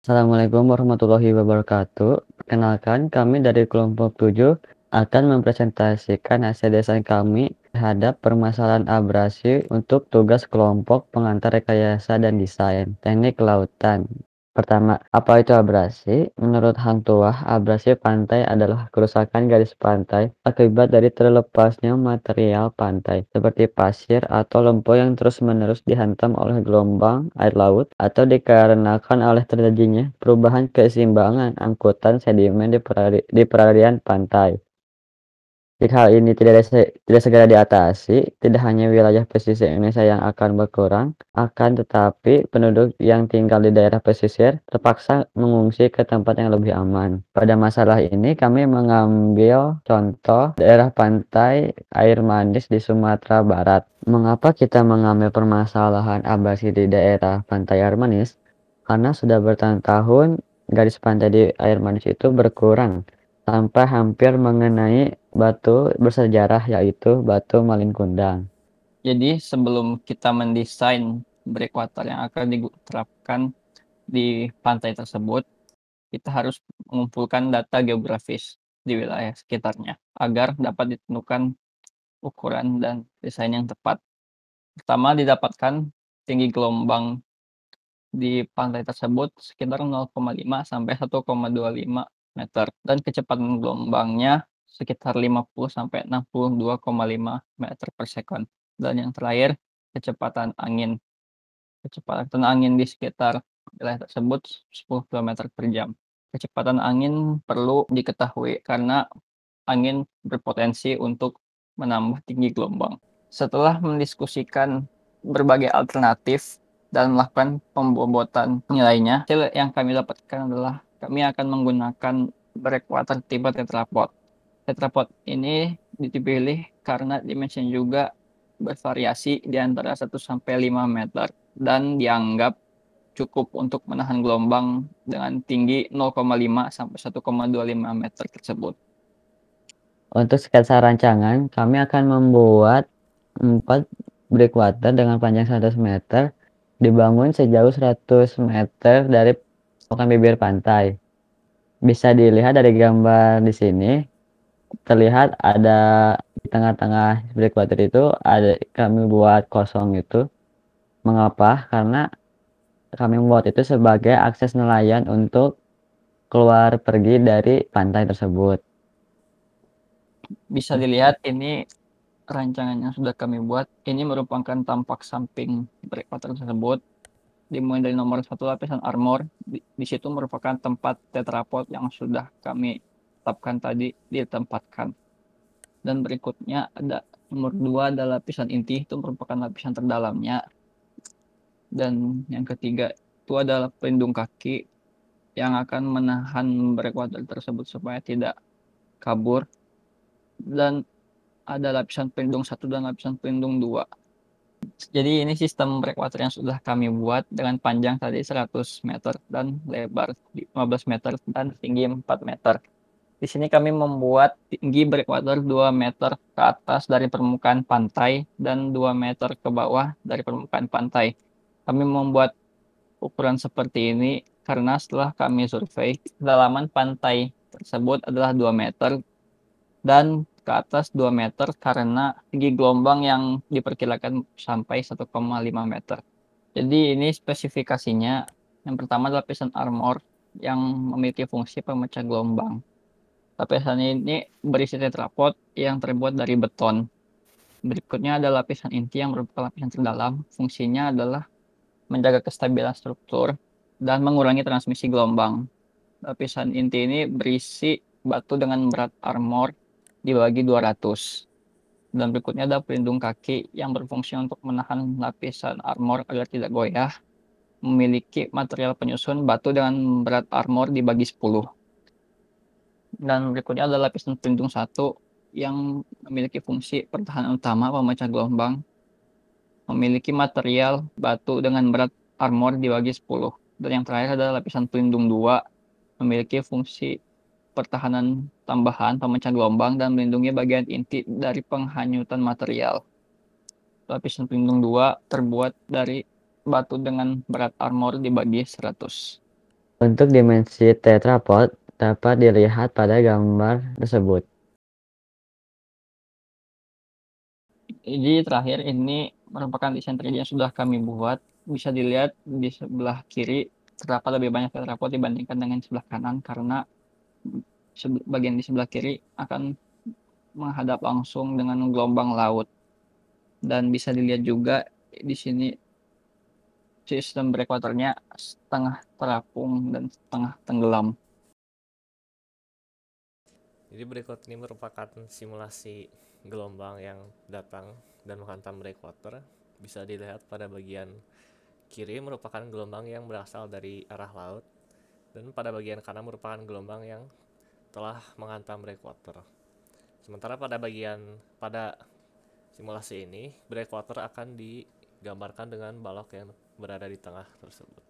Assalamualaikum warahmatullahi wabarakatuh. Perkenalkan, kami dari kelompok 7 akan mempresentasikan hasil desain kami terhadap permasalahan abrasi untuk tugas kelompok pengantar rekayasa dan desain teknik lautan. Pertama, apa itu abrasi? Menurut Hang Tuah, abrasi pantai adalah kerusakan garis pantai akibat dari terlepasnya material pantai seperti pasir atau lempo yang terus-menerus dihantam oleh gelombang air laut atau dikarenakan oleh terjadinya perubahan keseimbangan angkutan sedimen di, perari di perarian pantai. Jika hal ini tidak, tidak segera diatasi, tidak hanya wilayah pesisir Indonesia yang akan berkurang, akan tetapi penduduk yang tinggal di daerah pesisir terpaksa mengungsi ke tempat yang lebih aman. Pada masalah ini, kami mengambil contoh daerah pantai air manis di Sumatera Barat. Mengapa kita mengambil permasalahan abasi di daerah pantai air manis? Karena sudah bertahun-tahun garis pantai di air manis itu berkurang sampai hampir mengenai batu bersejarah yaitu batu Malin kundang. Jadi sebelum kita mendesain breakwater yang akan diterapkan di pantai tersebut, kita harus mengumpulkan data geografis di wilayah sekitarnya agar dapat ditentukan ukuran dan desain yang tepat. Pertama didapatkan tinggi gelombang di pantai tersebut sekitar 0,5 sampai 1,25 meter dan kecepatan gelombangnya sekitar 50 sampai 62,5 meter per second. Dan yang terakhir, kecepatan angin. Kecepatan angin di sekitar wilayah tersebut 10 km per jam. Kecepatan angin perlu diketahui karena angin berpotensi untuk menambah tinggi gelombang. Setelah mendiskusikan berbagai alternatif dan melakukan pembobotan nilainya, hasil yang kami dapatkan adalah kami akan menggunakan breakwater yang tetrapod tetrapod ini dipilih karena dimension juga bervariasi di antara 1 sampai 5 meter dan dianggap cukup untuk menahan gelombang dengan tinggi 0,5 sampai 1,25 meter tersebut. Untuk sketsa rancangan, kami akan membuat 4 breakwater dengan panjang 100 meter dibangun sejauh 100 meter dari permukaan bibir pantai. Bisa dilihat dari gambar di sini, terlihat ada di tengah-tengah breakwater itu ada kami buat kosong itu. Mengapa? Karena kami membuat itu sebagai akses nelayan untuk keluar pergi dari pantai tersebut. Bisa dilihat ini rancangan yang sudah kami buat. Ini merupakan tampak samping breakwater tersebut. Dimulai dari nomor satu lapisan armor, di, di situ merupakan tempat tetrapod yang sudah kami tetapkan tadi ditempatkan. Dan berikutnya ada nomor dua ada lapisan inti itu merupakan lapisan terdalamnya. Dan yang ketiga itu adalah pelindung kaki yang akan menahan breakwater tersebut supaya tidak kabur. Dan ada lapisan pelindung satu dan lapisan pelindung dua. Jadi ini sistem breakwater yang sudah kami buat dengan panjang tadi 100 meter dan lebar 15 meter dan tinggi 4 meter. Di sini kami membuat tinggi breakwater 2 meter ke atas dari permukaan pantai dan 2 meter ke bawah dari permukaan pantai. Kami membuat ukuran seperti ini karena setelah kami survei, kedalaman pantai tersebut adalah 2 meter dan ke atas 2 meter karena tinggi gelombang yang diperkirakan sampai 1,5 meter. Jadi ini spesifikasinya. Yang pertama adalah armor yang memiliki fungsi pemecah gelombang. Lapisan ini berisi tetrapod yang terbuat dari beton. Berikutnya ada lapisan inti yang merupakan lapisan terdalam. Fungsinya adalah menjaga kestabilan struktur dan mengurangi transmisi gelombang. Lapisan inti ini berisi batu dengan berat armor dibagi 200. Dan berikutnya ada pelindung kaki yang berfungsi untuk menahan lapisan armor agar tidak goyah. Memiliki material penyusun batu dengan berat armor dibagi 10 dan berikutnya adalah lapisan pelindung satu yang memiliki fungsi pertahanan utama pemecah gelombang memiliki material batu dengan berat armor dibagi 10 dan yang terakhir adalah lapisan pelindung 2 memiliki fungsi pertahanan tambahan pemecah gelombang dan melindungi bagian inti dari penghanyutan material lapisan pelindung 2 terbuat dari batu dengan berat armor dibagi 100 untuk dimensi tetrapod dapat dilihat pada gambar tersebut. Jadi terakhir ini merupakan desain 3 yang sudah kami buat. Bisa dilihat di sebelah kiri terdapat lebih banyak tetrapod dibandingkan dengan sebelah kanan karena bagian di sebelah kiri akan menghadap langsung dengan gelombang laut. Dan bisa dilihat juga di sini sistem breakwaternya setengah terapung dan setengah tenggelam. Jadi breakout ini merupakan simulasi gelombang yang datang dan menghantam breakwater. Bisa dilihat pada bagian kiri merupakan gelombang yang berasal dari arah laut dan pada bagian kanan merupakan gelombang yang telah menghantam breakwater. Sementara pada bagian pada simulasi ini breakwater akan digambarkan dengan balok yang berada di tengah tersebut.